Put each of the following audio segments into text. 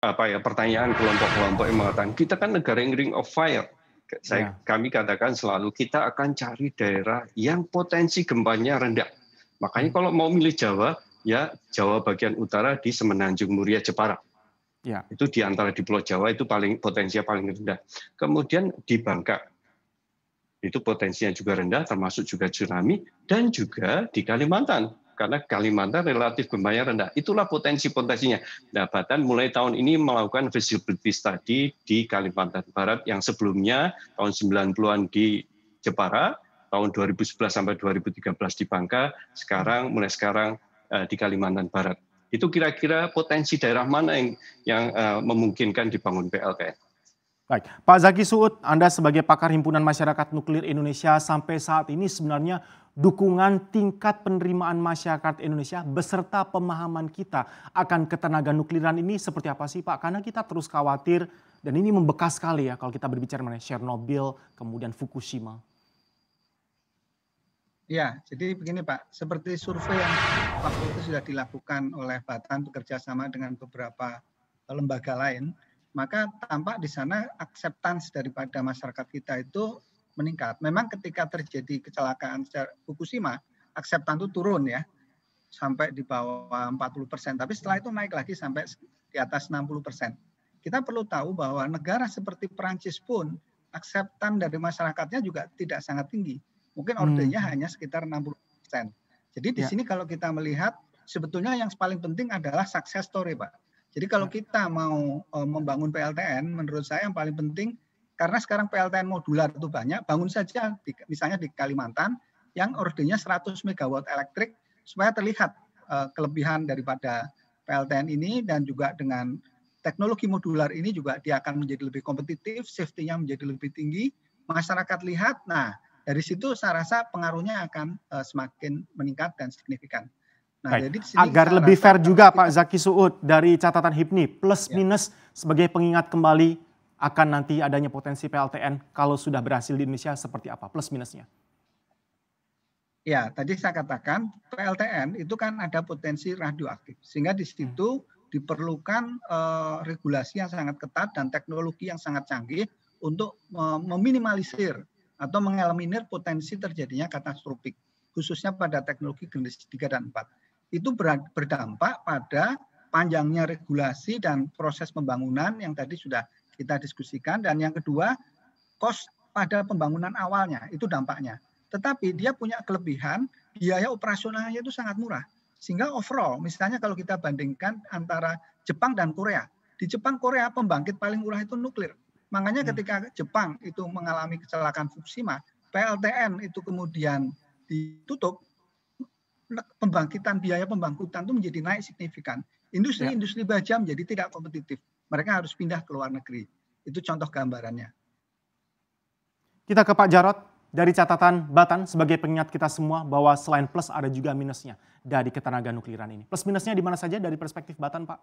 apa ya pertanyaan kelompok-kelompok yang mengatakan kita kan negara yang ring of fire. Saya, ya. Kami katakan selalu kita akan cari daerah yang potensi gempanya rendah. Makanya hmm. kalau mau milih Jawa, ya Jawa bagian utara di Semenanjung Muria Jepara. Ya. Itu di antara di Pulau Jawa itu paling potensinya paling rendah. Kemudian di Bangka, itu potensinya juga rendah, termasuk juga tsunami, dan juga di Kalimantan karena Kalimantan relatif berbayar rendah. Itulah potensi-potensinya. Nah, Batan mulai tahun ini melakukan visibility study di Kalimantan Barat yang sebelumnya tahun 90-an di Jepara, tahun 2011 sampai 2013 di Bangka, sekarang mulai sekarang eh, di Kalimantan Barat. Itu kira-kira potensi daerah mana yang yang eh, memungkinkan dibangun PLKN? Baik, Pak Zaki Suud, Anda sebagai pakar Himpunan Masyarakat Nuklir Indonesia sampai saat ini sebenarnya dukungan tingkat penerimaan masyarakat Indonesia beserta pemahaman kita akan ketenaga nukliran ini seperti apa sih Pak? Karena kita terus khawatir dan ini membekas sekali ya kalau kita berbicara mengenai Chernobyl, kemudian Fukushima. Ya, jadi begini Pak, seperti survei yang waktu itu sudah dilakukan oleh Batan bekerja sama dengan beberapa lembaga lain, maka tampak di sana akseptans daripada masyarakat kita itu meningkat. Memang ketika terjadi kecelakaan Fukushima, akseptan itu turun ya, sampai di bawah 40 persen. Tapi setelah itu naik lagi sampai di atas 60 persen. Kita perlu tahu bahwa negara seperti Perancis pun akseptan dari masyarakatnya juga tidak sangat tinggi. Mungkin hmm. ordernya hmm. hanya sekitar 60 persen. Jadi di ya. sini kalau kita melihat sebetulnya yang paling penting adalah success story, Pak. Jadi kalau ya. kita mau eh, membangun PLTN, menurut saya yang paling penting karena sekarang PLTN modular itu banyak, bangun saja di, misalnya di Kalimantan yang ordernya 100 megawatt elektrik supaya terlihat eh, kelebihan daripada PLTN ini dan juga dengan teknologi modular ini juga dia akan menjadi lebih kompetitif, safety-nya menjadi lebih tinggi, masyarakat lihat. Nah, dari situ saya rasa pengaruhnya akan eh, semakin meningkat dan signifikan. Nah, jadi agar lebih fair juga kita... Pak Zaki Suud dari catatan HIPNI plus ya. minus sebagai pengingat kembali akan nanti adanya potensi PLTN kalau sudah berhasil di Indonesia seperti apa plus minusnya. Ya, tadi saya katakan PLTN itu kan ada potensi radioaktif. Sehingga di situ diperlukan uh, regulasi yang sangat ketat dan teknologi yang sangat canggih untuk uh, meminimalisir atau mengeliminir potensi terjadinya katastrofik khususnya pada teknologi generasi 3 dan 4 itu berdampak pada panjangnya regulasi dan proses pembangunan yang tadi sudah kita diskusikan dan yang kedua kos pada pembangunan awalnya itu dampaknya. Tetapi dia punya kelebihan biaya operasionalnya itu sangat murah. Sehingga overall misalnya kalau kita bandingkan antara Jepang dan Korea. Di Jepang Korea pembangkit paling murah itu nuklir. Makanya hmm. ketika Jepang itu mengalami kecelakaan Fukushima, PLTN itu kemudian ditutup Nah, pembangkitan biaya pembangkutan itu menjadi naik signifikan. Industri-industri ya. baja menjadi tidak kompetitif. Mereka harus pindah ke luar negeri. Itu contoh gambarannya. Kita ke Pak Jarot dari catatan Batan sebagai pengingat kita semua bahwa selain plus ada juga minusnya dari ketenaga nukliran ini. Plus minusnya di mana saja dari perspektif Batan, Pak?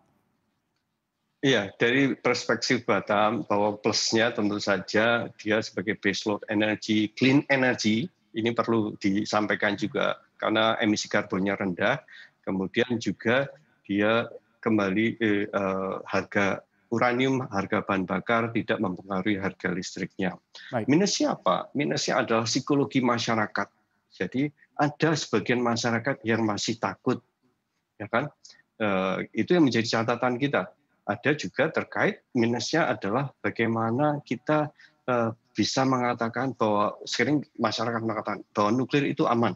Iya, dari perspektif Batam bahwa plusnya tentu saja dia sebagai base load energy, clean energy, ini perlu disampaikan juga karena emisi karbonnya rendah, kemudian juga dia kembali eh, eh, harga uranium, harga bahan bakar tidak mempengaruhi harga listriknya. Baik. Minusnya apa? Minusnya adalah psikologi masyarakat. Jadi ada sebagian masyarakat yang masih takut, ya kan? Eh, itu yang menjadi catatan kita. Ada juga terkait minusnya adalah bagaimana kita eh, bisa mengatakan bahwa sering masyarakat mengatakan bahwa nuklir itu aman.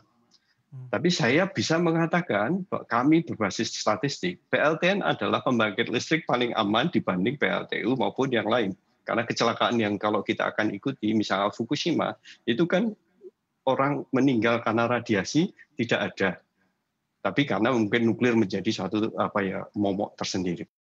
Hmm. Tapi saya bisa mengatakan bahwa kami berbasis statistik, PLTN adalah pembangkit listrik paling aman dibanding PLTU maupun yang lain. Karena kecelakaan yang kalau kita akan ikuti, misalnya Fukushima, itu kan orang meninggal karena radiasi tidak ada. Tapi karena mungkin nuklir menjadi suatu apa ya momok tersendiri.